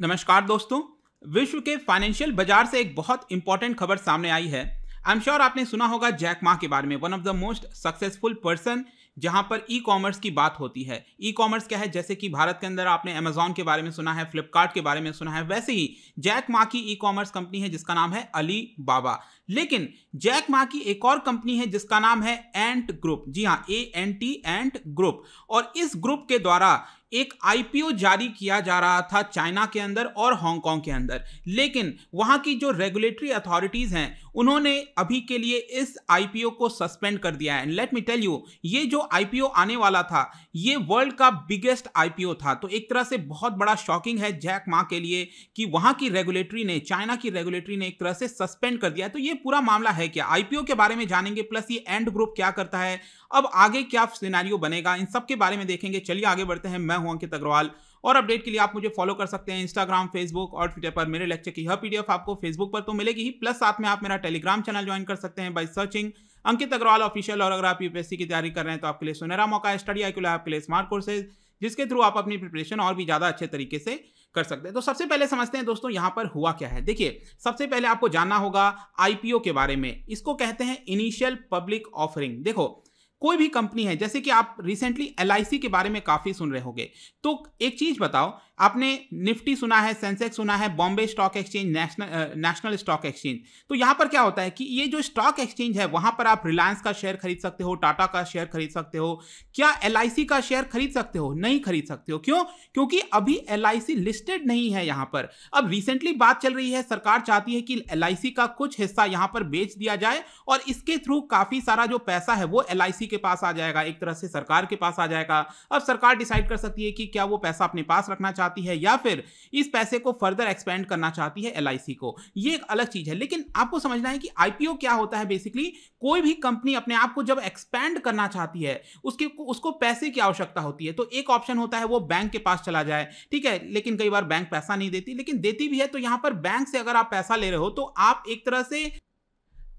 नमस्कार दोस्तों विश्व के फाइनेंशियल बाजार से एक बहुत इंपॉर्टेंट खबर सामने आई है आई एम श्योर आपने सुना होगा जैक मा के बारे में one of the most successful person जहां पर ई कॉमर्स की बात होती है ई कॉमर्स क्या है जैसे कि भारत के अंदर आपने अमेजोन के बारे में सुना है फ्लिपकार्ट के बारे में सुना है वैसे ही जैक मा की ई कॉमर्स कंपनी है जिसका नाम है अली बाबा लेकिन जैक मा की एक और कंपनी है जिसका नाम है एंट ग्रुप जी हाँ A N T Ant group और इस ग्रुप के द्वारा एक आईपीओ जारी किया जा रहा था चाइना के अंदर और हांगकांग के अंदर लेकिन वहां की जो रेगुलेटरी अथॉरिटीज हैं उन्होंने अभी के लिए इस आईपीओ को सस्पेंड कर दिया है लेट मी टेल यू ये जो आईपीओ आने वाला था ये वर्ल्ड का बिगेस्ट आईपीओ था तो एक तरह से बहुत बड़ा शॉकिंग है जैक मा के लिए कि वहां की रेगुलेटरी ने चाइना की रेगुलेटरी ने एक तरह से सस्पेंड कर दिया है तो ये पूरा मामला है क्या आईपीओ के बारे में जानेंगे प्लस ये एंड ग्रुप क्या करता है अब आगे क्या सिनारियो बनेगा इन सब के बारे में देखेंगे चलिए आगे बढ़ते हैं मैं मैं हूं अंकित अग्रवाल और अपडेट के लिए आप मुझे फॉलो कर सकते हैं इंस्टाग्राम फेसबुक और ट्विटर पर मेरे लेक्चर की हर पीडीएफ आपको फेसबुक पर तो मिलेगी ही प्लस साथ में आप मेरा टेलीग्राम चैनल ज्वाइन कर सकते हैं by searching Ankit Agarwal official और अगर आप यूपीएससी की तैयारी कर रहे हैं तो आपके लिए सुनहरा मौका है स्टडी आई आपके लिए स्मार्ट कोर्सेज जिसके थ्रू आप अपनी प्रिपरेशन और भी ज़्यादा अच्छे तरीके से कर सकते हैं तो सबसे पहले समझते हैं दोस्तों यहाँ पर हुआ क्या है देखिए सबसे पहले आपको जानना होगा आईपीओ के बारे में इसको कहते हैं इनिशियल पब्लिक ऑफरिंग देखो कोई भी कंपनी है जैसे कि आप रिसेंटली एल के बारे में काफ़ी सुन रहे होंगे तो एक चीज़ बताओ आपने निफ्टी सुना है सेंसेक्स सुना है Bombay stock exchange national national stock exchange तो यहाँ पर क्या होता है कि ये जो स्टॉक एक्सचेंज है वहाँ पर आप रिलायंस का शेयर खरीद सकते हो टाटा का शेयर खरीद सकते हो क्या एल का शेयर खरीद सकते हो नहीं खरीद सकते हो क्यों क्योंकि अभी एल लिस्टेड नहीं है यहाँ पर अब रिसेंटली बात चल रही है सरकार चाहती है कि एल का कुछ हिस्सा यहाँ पर बेच दिया जाए और इसके थ्रू काफ़ी सारा जो पैसा है वो एल के पास आ जाएगा एक तरह से सरकार के पास आ जाएगा अब सरकार डिसाइड कर सकती है कि क्या वो पैसा अपने पास रखना चाहिए चाहती है या फिर इस पैसे को फर्दर एक्सपेंड करना चाहती है एल को ये एक अलग चीज है लेकिन आपको समझना है कि आईपीओ क्या होता है बेसिकली कोई भी कंपनी अपने आप को जब एक्सपेंड करना चाहती है उसके उसको पैसे की आवश्यकता होती है तो एक ऑप्शन होता है वो बैंक के पास चला जाए ठीक है लेकिन कई बार बैंक पैसा नहीं देती लेकिन देती भी है तो यहां पर बैंक से अगर आप पैसा ले रहे हो तो आप एक तरह से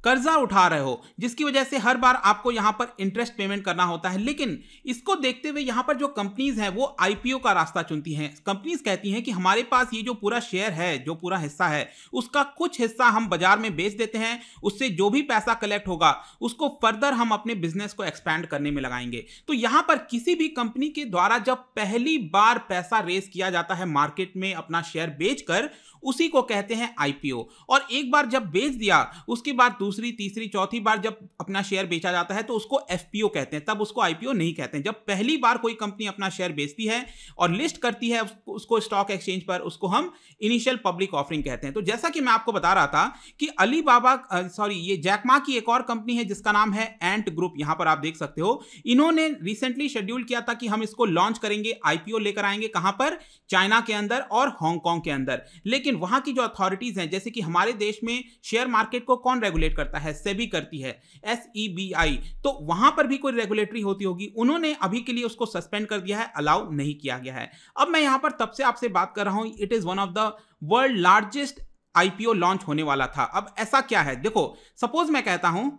कर्जा उठा रहे हो जिसकी वजह से हर बार आपको यहां पर इंटरेस्ट पेमेंट करना होता है लेकिन इसको देखते हुए यहां पर जो कंपनीज हैं वो आईपीओ का रास्ता चुनती हैं कंपनीज कहती हैं कि हमारे पास ये जो पूरा शेयर है जो पूरा हिस्सा है उसका कुछ हिस्सा हम बाजार में बेच देते हैं उससे जो भी पैसा कलेक्ट होगा उसको फर्दर हम अपने बिजनेस को एक्सपैंड करने में लगाएंगे तो यहां पर किसी भी कंपनी के द्वारा जब पहली बार पैसा रेस किया जाता है मार्केट में अपना शेयर बेचकर उसी को कहते हैं आईपीओ और एक बार जब बेच दिया उसके बाद दूसरी तीसरी चौथी बार जब अपना शेयर बेचा जाता है तो उसको एफपीओ कहते हैं तब उसको आईपीओ नहीं कहते हैं जब पहली बार कोई कंपनी अपना शेयर बेचती है और लिस्ट करती है उसको स्टॉक एक्सचेंज पर उसको हम इनिशियल पब्लिक ऑफरिंग कहते हैं तो जैसा कि मैं आपको बता रहा था कि अली बाबा सॉरी ये जैकमा की एक और कंपनी है जिसका नाम है एंट ग्रुप यहां पर आप देख सकते हो इन्होंने रिसेंटली शेड्यूल किया था कि हम इसको लॉन्च करेंगे आईपीओ लेकर आएंगे कहां पर चाइना के अंदर और हांगकांग के अंदर लेकिन वहां की जो अथॉरिटीज़ हैं जैसे कि हमारे देश में शेयर मार्केट को कौन रेगुलेट करता है सेबी करती है एस ई बी आई तो वहां पर भी कोई रेगुलेटरी होती होगी उन्होंने अभी के लिए उसको सस्पेंड कर दिया है अलाउ नहीं किया गया है अब मैं यहां पर तब से आपसे बात कर रहा हूं it is one of the world largest IPO launch होने वाला था अब ऐसा क्या है देखो सपोज मैं कहता हूं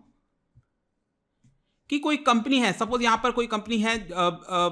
कि कोई कंपनी है सपोज यहां पर कोई कंपनी है आ,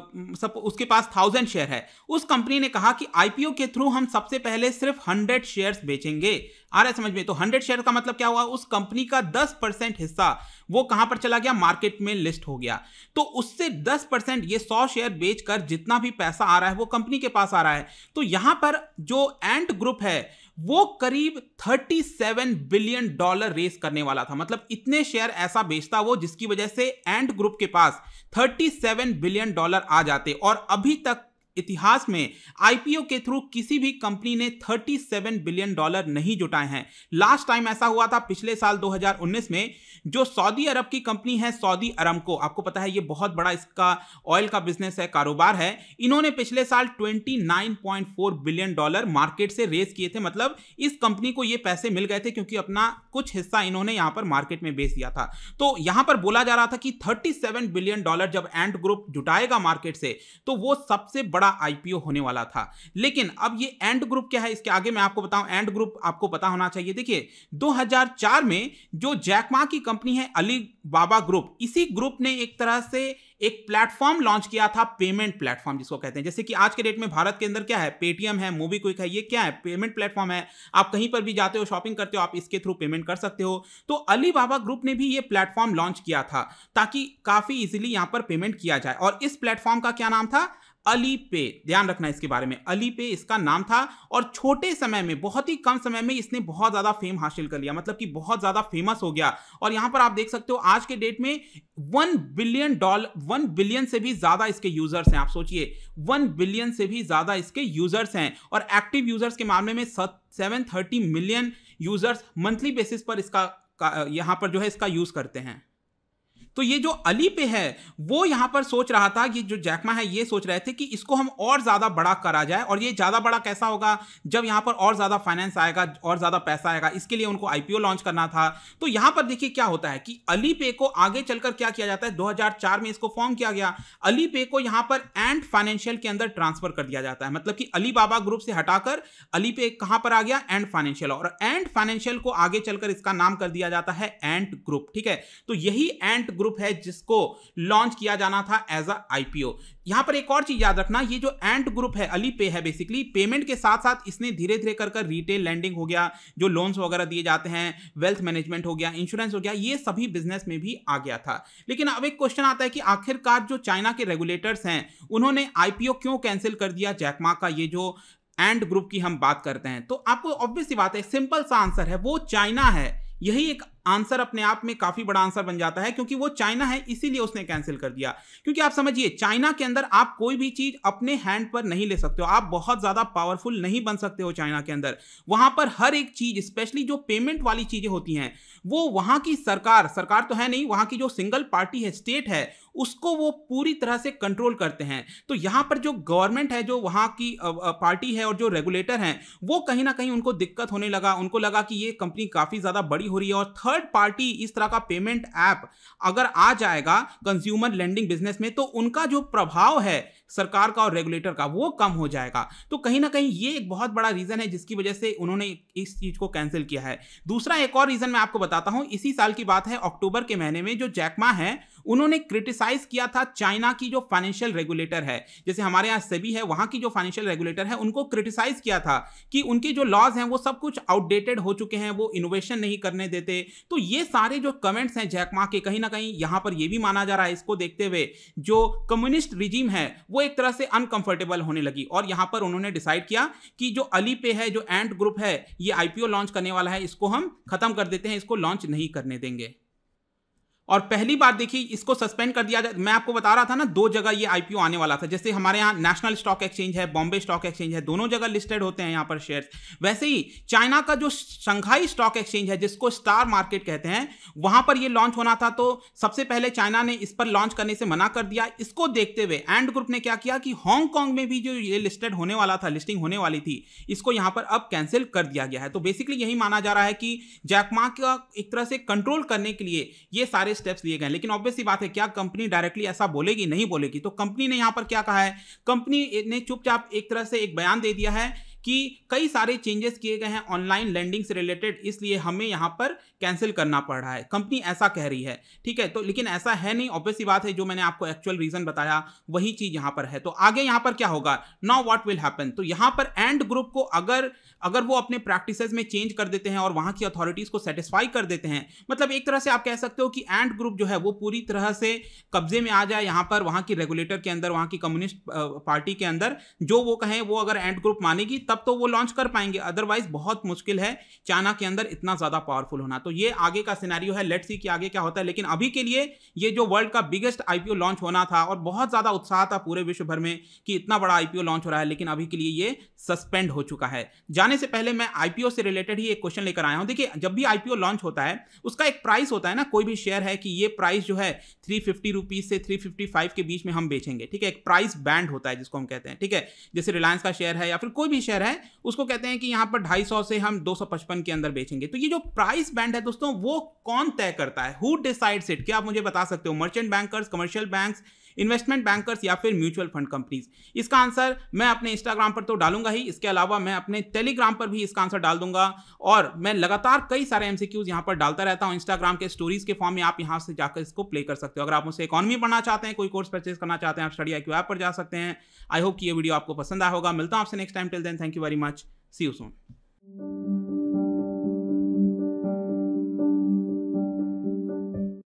उसके पास थाउजेंड शेयर है उस कंपनी ने कहा कि आईपीओ के थ्रू हम सबसे पहले सिर्फ हंड्रेड शेयर्स बेचेंगे आ रहा है समझ में तो हंड्रेड शेयर का मतलब क्या हुआ उस कंपनी का दस परसेंट हिस्सा वो कहां पर चला गया मार्केट में लिस्ट हो गया तो उससे दस परसेंट ये सौ शेयर बेचकर जितना भी पैसा आ रहा है वो कंपनी के पास आ रहा है तो यहां पर जो एंट ग्रुप है वो करीब 37 बिलियन डॉलर रेस करने वाला था मतलब इतने शेयर ऐसा बेचता वो जिसकी वजह से एंड ग्रुप के पास 37 बिलियन डॉलर आ जाते और अभी तक इतिहास में आईपीओ के थ्रू किसी भी कंपनी ने 37 बिलियन डॉलर नहीं जुटाए हैं लास्ट टाइम ऐसा हुआ था पिछले साल 2019 में जो सऊदी अरब की कंपनी है सऊदी अरब को आपको पता है ये बहुत बड़ा इसका ऑयल का बिजनेस है कारोबार है इन्होंने पिछले साल 29.4 बिलियन डॉलर मार्केट से रेस किए थे मतलब इस कंपनी को ये पैसे मिल गए थे क्योंकि अपना कुछ हिस्सा इन्होंने यहां पर मार्केट में बेच दिया था तो यहां पर बोला जा रहा था कि थर्टी बिलियन डॉलर जब एंड ग्रुप जुटाएगा मार्केट से तो वो सबसे बड़ा बड़ा आईपीओ होने वाला था लेकिन अब ये एंड ग्रुप क्या है इसके आगे मैं आपको बताऊं एंड ग्रुप आपको पता होना चाहिए देखिए 2004 में जो जैकमा की कंपनी है अली बाबा ग्रुप इसी ग्रुप ने एक तरह से एक प्लेटफॉर्म लॉन्च किया था पेमेंट प्लेटफॉर्म जिसको कहते हैं जैसे कि आज के डेट में भारत के अंदर क्या है पेटीएम है मूवी क्विक है ये क्या है पेमेंट प्लेटफॉर्म है आप कहीं पर भी जाते हो शॉपिंग करते हो आप इसके थ्रू पेमेंट कर सकते हो तो अली बाबा ग्रुप ने भी ये प्लेटफॉर्म लॉन्च किया था ताकि काफी इजिली यहां पर पेमेंट किया जाए और इस प्लेटफॉर्म का क्या नाम था अली पे ध्यान रखना इसके बारे में अली पे इसका नाम था और छोटे समय में बहुत ही कम समय में इसने बहुत ज़्यादा फेम हासिल कर लिया मतलब कि बहुत ज़्यादा फेमस हो गया और यहां पर आप देख सकते हो आज के डेट में one billion dollar one billion से भी ज़्यादा इसके यूज़र्स हैं आप सोचिए वन बिलियन से भी ज़्यादा इसके यूज़र्स हैं और एक्टिव यूज़र्स के मामले में seven thirty million users monthly basis पर इसका यहाँ पर जो है इसका यूज़ करते हैं तो ये जो अली पे है वो यहां पर सोच रहा था कि जो जैकमा है ये सोच रहे थे कि इसको हम और ज़्यादा बड़ा करा जाए और ये ज़्यादा बड़ा कैसा होगा जब यहां पर और ज़्यादा फाइनेंस आएगा और ज़्यादा पैसा आएगा इसके लिए उनको आईपीओ लॉन्च करना था तो यहां पर देखिए क्या होता है कि अली पे को आगे चलकर क्या किया जाता है दो में इसको फॉर्म किया गया अली पे को यहां पर एंड फाइनेंशियल के अंदर ट्रांसफर कर दिया जाता है मतलब कि अली बाबा ग्रुप से हटाकर अली पे कहां पर आ गया एंड फाइनेंशियल और एंड फाइनेंशियल को आगे चलकर इसका नाम कर दिया जाता है एंट ग्रुप ठीक है तो यही एंट ग्रुप ग्रुप है जिसको लॉन्च किया जाना था एज अ आईपीओ यहां पर एक और चीज याद रखना ये जो एंट ग्रुप है अली पे है बेसिकली पेमेंट के साथ साथ इसने धीरे धीरे कर रिटेल लैंडिंग हो गया जो लोन्स वगैरह दिए जाते हैं वेल्थ मैनेजमेंट हो गया इंश्योरेंस हो गया ये सभी बिजनेस में भी आ गया था लेकिन अब एक क्वेश्चन आता है कि आखिरकार जो चाइना के रेगुलेटर्स हैं उन्होंने आईपीओ क्यों कैंसिल कर दिया जैकमा का ये जो एंड ग्रुप की हम बात करते हैं तो आपको ऑब्वियस बात है सिंपल सा आंसर है वो चाइना है यही एक आंसर अपने आप में काफी बड़ा आंसर बन जाता है क्योंकि वो चाइना है इसीलिए उसने कैंसिल कर दिया क्योंकि आप समझिए चाइना के अंदर आप कोई भी चीज अपने हैंड पर नहीं ले सकते हो आप बहुत ज्यादा पावरफुल नहीं बन सकते हो चाइना के अंदर वहां पर हर एक चीज स्पेशली जो पेमेंट वाली चीजें होती हैं वो वहां की सरकार सरकार तो है नहीं वहां की जो सिंगल पार्टी है स्टेट है उसको वो पूरी तरह से कंट्रोल करते हैं तो यहाँ पर जो गवर्नमेंट है जो वहाँ की पार्टी है और जो रेगुलेटर हैं वो कहीं ना कहीं उनको दिक्कत होने लगा उनको लगा कि ये कंपनी काफ़ी ज़्यादा बड़ी हो रही है और थर्ड पार्टी इस तरह का पेमेंट ऐप अगर आ जाएगा कंज्यूमर लेंडिंग बिजनेस में तो उनका जो प्रभाव है सरकार का और रेगुलेटर का वो कम हो जाएगा तो कहीं ना कहीं ये एक बहुत बड़ा रीज़न है जिसकी वजह से उन्होंने इस चीज़ को कैंसिल किया है दूसरा एक और रीज़न मैं आपको बताता हूं इसी साल की बात है अक्टूबर के महीने में जो जैकमा है उन्होंने क्रिटिसाइज किया था चाइना की जो फाइनेंशियल रेगुलेटर है जैसे हमारे यहाँ सेबी है वहाँ की जो फाइनेंशियल रेगुलेटर है उनको क्रिटिसाइज किया था कि उनके जो लॉज हैं वो सब कुछ आउटडेटेड हो चुके हैं वो इनोवेशन नहीं करने देते तो ये सारे जो कमेंट्स हैं जैकमा के कहीं ना कहीं यहाँ पर यह भी माना जा रहा है इसको देखते हुए जो कम्युनिस्ट रिजीम है वो एक तरह से अनकंफर्टेबल होने लगी और यहां पर उन्होंने डिसाइड किया कि जो अली पे है जो एंट ग्रुप है ये आईपीओ लॉन्च करने वाला है इसको हम खत्म कर देते हैं इसको लॉन्च नहीं करने देंगे और पहली बात देखिए इसको सस्पेंड कर दिया जाए मैं आपको बता रहा था ना दो जगह ये आईपीओ आने वाला था जैसे हमारे यहाँ नेशनल स्टॉक एक्सचेंज है बॉम्बे स्टॉक एक्सचेंज है दोनों जगह लिस्टेड होते हैं यहाँ पर शेयर्स वैसे ही चाइना का जो शंघाई स्टॉक एक्सचेंज है जिसको स्टार मार्केट कहते हैं वहां पर यह लॉन्च होना था तो सबसे पहले चाइना ने इस पर लॉन्च करने से मना कर दिया इसको देखते हुए एंड ग्रुप ने क्या किया कि हांगकॉन्ग में भी जो ये लिस्टेड होने वाला था लिस्टिंग होने वाली थी इसको यहाँ पर अब कैंसिल कर दिया गया है तो बेसिकली यही माना जा रहा है कि जैकमा का एक तरह से कंट्रोल करने के लिए ये सारे स्टेप्स लिए गए लेकिन ऑब्वियसली बात है क्या कंपनी डायरेक्टली ऐसा बोलेगी नहीं बोलेगी तो कंपनी ने यहां पर क्या कहा है कंपनी ने चुपचाप एक तरह से एक बयान दे दिया है कि कई सारे चेंजेस किए गए हैं ऑनलाइन लैंडिंग से रिलेटेड इसलिए हमें यहाँ पर कैंसिल करना पड़ रहा है कंपनी ऐसा कह रही है ठीक है तो लेकिन ऐसा है नहीं ऑब्वियस बात है जो मैंने आपको एक्चुअल रीजन बताया वही चीज यहाँ पर है तो आगे यहाँ पर क्या होगा नाउ व्हाट विल हैपन तो यहाँ पर एंड ग्रुप को अगर अगर वो अपने प्रैक्टिस में चेंज कर देते हैं और वहाँ की अथॉरिटीज को सेटिस्फाई कर देते हैं मतलब एक तरह से आप कह सकते हो कि एंड ग्रुप जो है वो पूरी तरह से कब्जे में आ जाए यहाँ पर वहाँ की रेगुलेटर के अंदर वहाँ की कम्युनिस्ट पार्टी के अंदर जो वो कहें वो अगर एंड ग्रुप मानेगी तब तब तो वो लॉन्च कर पाएंगे अदरवाइज बहुत मुश्किल है चाइना के अंदर इतना ज़्यादा पावरफुल होना तो ये आगे का सिनेरियो है लेट सी कि आगे क्या होता है लेकिन अभी के लिए ये जो वर्ल्ड का बिगेस्ट आईपीओ लॉन्च होना था और बहुत ज़्यादा उत्साह था पूरे विश्व भर में कि इतना बड़ा आईपीओ लॉन्च हो रहा है लेकिन अभी के लिए ये सस्पेंड हो चुका है जाने से पहले मैं आईपीओ से रिलेटेड ही एक क्वेश्चन लेकर आया हूं देखिए जब भी आईपीओ लॉन्च होता है उसका एक प्राइस होता है ना कोई भी शेयर है कि ये प्राइस जो है थ्री फिफ्टी रुपीज से थ्री फिफ्टी फाइव के बीच में हम बेचेंगे ठीक है एक प्राइस बैंड होता है जिसको हम कहते हैं ठीक है जैसे रिलायंस का शेयर है या फिर कोई भी शेयर रहा है उसको कहते हैं कि यहाँ पर 250 से हम 255 के अंदर बेचेंगे तो ये जो प्राइस बैंड है दोस्तों वो कौन तय करता है हु डिसाइड्स इट क्या आप मुझे बता सकते हो merchant bankers commercial banks investment bankers या फिर म्यूचुअल फंड कंपनीज इसका आंसर मैं अपने इंस्टाग्राम पर तो डालूंगा ही इसके अलावा मैं अपने टेलीग्राम पर भी इसका आंसर डाल दूंगा और मैं लगातार कई सारे एम सी यहाँ पर डालता रहता हूँ इंस्टाग्राम के स्टोरीज के फॉर्म में आप यहाँ से जाकर इसको प्ले कर सकते हो अगर आप मुझसे इकॉनमी पढ़ना चाहते हैं कोई कोर्स परचेज करना चाहते हैं आप स्टडी आई क्यू ऐप पर जा सकते हैं आई होप कि ये वीडियो आपको पसंद आया होगा मिलता हूँ आपसे next time till then Thank you very much. See you soon.